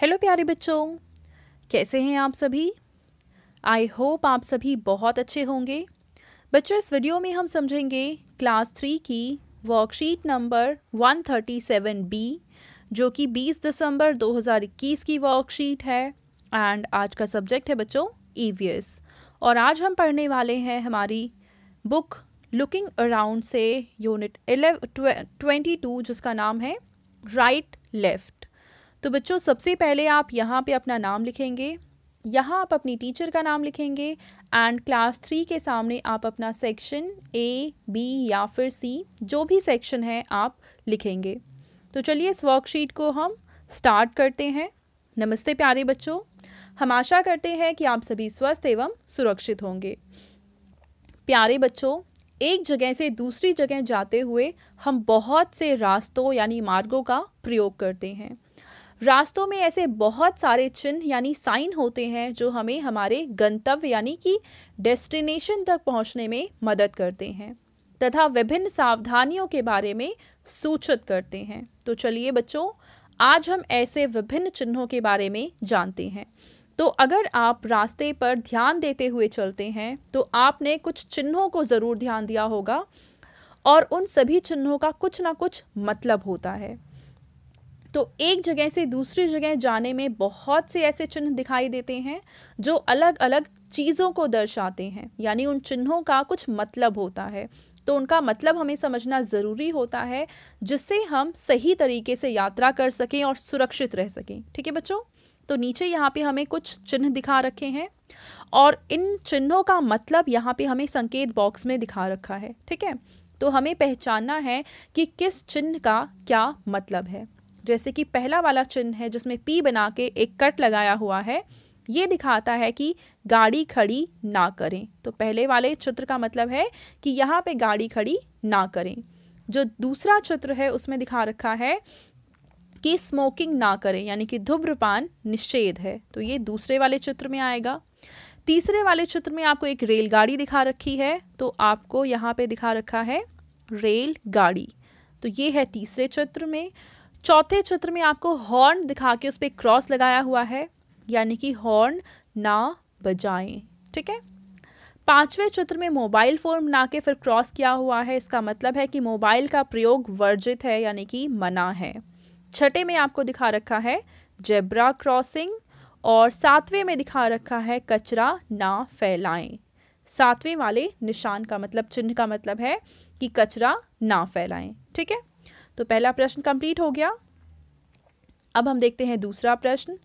hello प्यारे बच्चों कैसे हैं आप सभी आई होप आप सभी बहुत अच्छे होंगे बच्चों इस वीडियो में हम समझेंगे क्लास थ्री की वर्कशीट नंबर बी जो कि 20 दिसंबर 2021 की वर्कशीट है एंड आज का सब्जेक्ट है बच्चों ईवीएस e और आज हम पढ़ने वाले हैं हमारी बुक लुकिंग अराउंड से यूनिट एलेव ट्वेंटी टू जिसका नाम है राइट लेफ़्ट तो बच्चों सबसे पहले आप यहाँ पे अपना नाम लिखेंगे यहाँ आप अपनी टीचर का नाम लिखेंगे एंड क्लास थ्री के सामने आप अपना सेक्शन ए बी या फिर सी जो भी सेक्शन है आप लिखेंगे तो चलिए इस वर्कशीट को हम स्टार्ट करते हैं नमस्ते प्यारे बच्चों हम आशा करते हैं कि आप सभी स्वस्थ एवं सुरक्षित होंगे प्यारे बच्चों एक जगह से दूसरी जगह जाते हुए हम बहुत से रास्तों यानी मार्गों का प्रयोग करते हैं रास्तों में ऐसे बहुत सारे चिन्ह यानी साइन होते हैं जो हमें हमारे गंतव्य यानी कि डेस्टिनेशन तक पहुंचने में मदद करते हैं तथा विभिन्न सावधानियों के बारे में सूचित करते हैं तो चलिए बच्चों आज हम ऐसे विभिन्न चिन्हों के बारे में जानते हैं तो अगर आप रास्ते पर ध्यान देते हुए चलते हैं तो आपने कुछ चिन्हों को ज़रूर ध्यान दिया होगा और उन सभी चिन्हों का कुछ ना कुछ मतलब होता है तो एक जगह से दूसरी जगह जाने में बहुत से ऐसे चिन्ह दिखाई देते हैं जो अलग अलग चीज़ों को दर्शाते हैं यानी उन चिन्हों का कुछ मतलब होता है तो उनका मतलब हमें समझना ज़रूरी होता है जिससे हम सही तरीके से यात्रा कर सकें और सुरक्षित रह सकें ठीक है बच्चों तो नीचे यहाँ पे हमें कुछ चिन्ह दिखा रखे हैं और इन चिन्हों का मतलब यहाँ पे हमें संकेत बॉक्स में दिखा रखा है ठीक है तो हमें पहचानना है कि किस चिन्ह का क्या मतलब है जैसे कि पहला वाला चिन्ह है जिसमें पी बना के एक कट लगाया हुआ है ये दिखाता है कि गाड़ी खड़ी ना करें तो पहले वाले चित्र का मतलब है कि यहाँ पे गाड़ी खड़ी ना करें जो दूसरा चित्र है उसमें दिखा रखा है कि स्मोकिंग ना करें यानी कि धूम्रपान निषेध है तो ये दूसरे वाले चित्र में आएगा तीसरे वाले चित्र में आपको एक रेलगाड़ी दिखा रखी है तो आपको यहाँ पे दिखा रखा है रेलगाड़ी तो ये है तीसरे चित्र में चौथे चित्र में आपको हॉर्न दिखा के उस पर क्रॉस लगाया हुआ है यानी कि हॉर्न ना बजाएं ठीक है पांचवें चित्र में मोबाइल फ़ोन बना के फिर क्रॉस किया हुआ है इसका मतलब है कि मोबाइल का प्रयोग वर्जित है यानी कि मना है छठे में आपको दिखा रखा है जेब्रा क्रॉसिंग और सातवें में दिखा रखा है कचरा ना फैलाएं सातवें वाले निशान का मतलब चिन्ह का मतलब है कि कचरा ना फैलाएं ठीक है तो पहला प्रश्न कंप्लीट हो गया अब हम देखते हैं दूसरा प्रश्न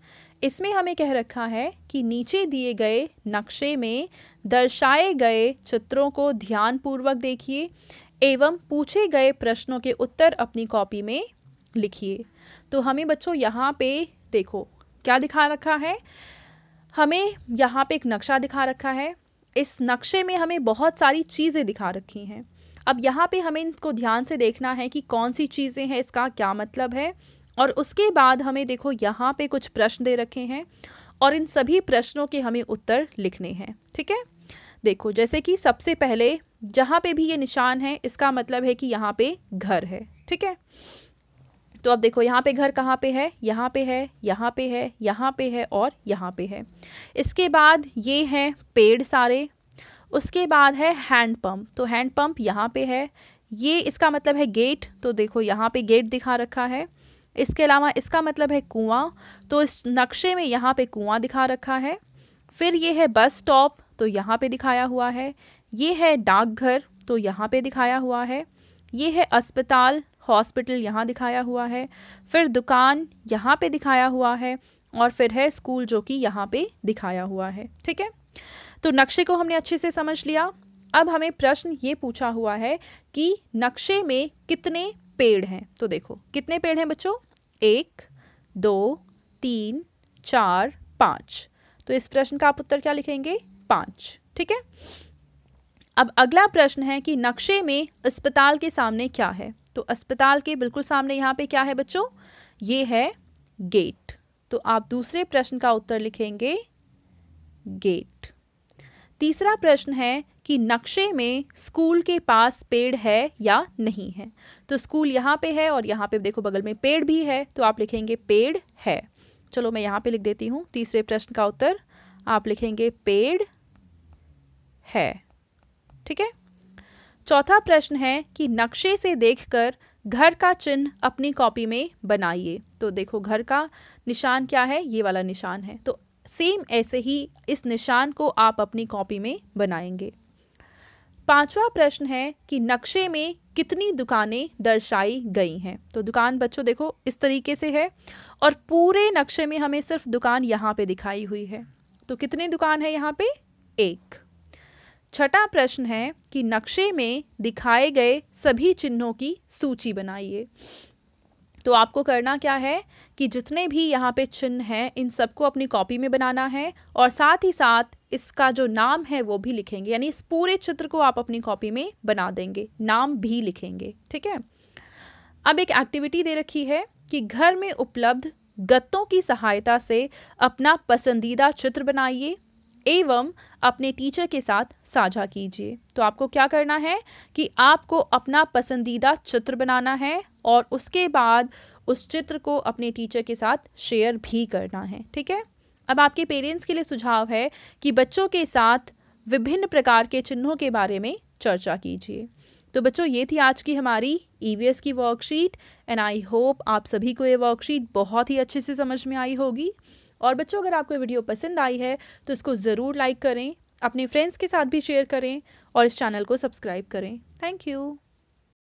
इसमें हमें कह रखा है कि नीचे दिए गए नक्शे में दर्शाए गए चित्रों को ध्यानपूर्वक देखिए एवं पूछे गए प्रश्नों के उत्तर अपनी कॉपी में लिखिए तो हमें बच्चों यहाँ पे देखो क्या दिखा रखा है हमें यहाँ पे एक नक्शा दिखा रखा है इस नक्शे में हमें बहुत सारी चीज़ें दिखा रखी हैं अब यहाँ पे हमें इनको ध्यान से देखना है कि कौन सी चीज़ें हैं इसका क्या मतलब है और उसके बाद हमें देखो यहाँ पे कुछ प्रश्न दे रखे हैं और इन सभी प्रश्नों के हमें उत्तर लिखने हैं ठीक है देखो जैसे कि सबसे पहले जहाँ पे भी ये निशान है इसका मतलब है कि यहाँ पे घर है ठीक है तो अब देखो यहाँ पे घर कहाँ पे है यहाँ पे है यहाँ पे है यहाँ पे है और यहाँ पे है इसके बाद ये हैं पेड़ सारे उसके बाद है हैंड पंप तो हैंड पंप यहाँ पे है ये इसका मतलब है गेट तो देखो यहाँ पे गेट दिखा रखा है इसके अलावा इसका मतलब है कुआं तो इस नक्शे में यहाँ पे कुआं दिखा रखा है फिर ये है बस स्टॉप तो यहाँ पे दिखाया हुआ है ये है डाकघर तो यहाँ पे दिखाया हुआ है ये है अस्पताल हॉस्पिटल यहाँ दिखाया हुआ है फिर दुकान यहाँ पे दिखाया हुआ है और फिर है स्कूल जो कि यहाँ पे दिखाया हुआ है ठीक है तो नक्शे को हमने अच्छे से समझ लिया अब हमें प्रश्न ये पूछा हुआ है कि नक्शे में कितने पेड़ हैं तो देखो कितने पेड़ हैं बच्चों एक दो तीन चार पाँच तो इस प्रश्न का आप उत्तर क्या लिखेंगे पाँच ठीक है अब अगला प्रश्न है कि नक्शे में अस्पताल के सामने क्या है तो अस्पताल के बिल्कुल सामने यहाँ पे क्या है बच्चों ये है गेट तो आप दूसरे प्रश्न का उत्तर लिखेंगे गेट तीसरा प्रश्न है कि नक्शे में स्कूल के पास पेड़ है या नहीं है तो स्कूल यहाँ पे है और यहाँ पे देखो बगल में पेड़ भी है तो आप लिखेंगे पेड़ है चलो मैं यहाँ पे लिख देती हूँ तीसरे प्रश्न का उत्तर आप लिखेंगे पेड़ है ठीक है चौथा प्रश्न है कि नक्शे से देखकर घर का चिन्ह अपनी कॉपी में बनाइए तो देखो घर का निशान क्या है ये वाला निशान है तो सेम ऐसे ही इस निशान को आप अपनी कॉपी में बनाएंगे पांचवा प्रश्न है कि नक्शे में कितनी दुकानें दर्शाई गई हैं तो दुकान बच्चों देखो इस तरीके से है और पूरे नक्शे में हमें सिर्फ दुकान यहाँ पे दिखाई हुई है तो कितनी दुकान है यहाँ पे एक छठा प्रश्न है कि नक्शे में दिखाए गए सभी चिन्हों की सूची बनाइए तो आपको करना क्या है कि जितने भी यहाँ पे चिन्ह हैं इन सबको अपनी कॉपी में बनाना है और साथ ही साथ इसका जो नाम है वो भी लिखेंगे यानी इस पूरे चित्र को आप अपनी कॉपी में बना देंगे नाम भी लिखेंगे ठीक है अब एक एक्टिविटी दे रखी है कि घर में उपलब्ध गत्तों की सहायता से अपना पसंदीदा चित्र बनाइए एवं अपने टीचर के साथ साझा कीजिए तो आपको क्या करना है कि आपको अपना पसंदीदा चित्र बनाना है और उसके बाद उस चित्र को अपने टीचर के साथ शेयर भी करना है ठीक है अब आपके पेरेंट्स के लिए सुझाव है कि बच्चों के साथ विभिन्न प्रकार के चिन्हों के बारे में चर्चा कीजिए तो बच्चों ये थी आज की हमारी ई e की वर्कशीट एंड आई होप आप सभी को ये वर्कशीट बहुत ही अच्छे से समझ में आई होगी और बच्चों अगर आपको वीडियो पसंद आई है तो इसको ज़रूर लाइक करें अपने फ्रेंड्स के साथ भी शेयर करें और इस चैनल को सब्सक्राइब करें थैंक यू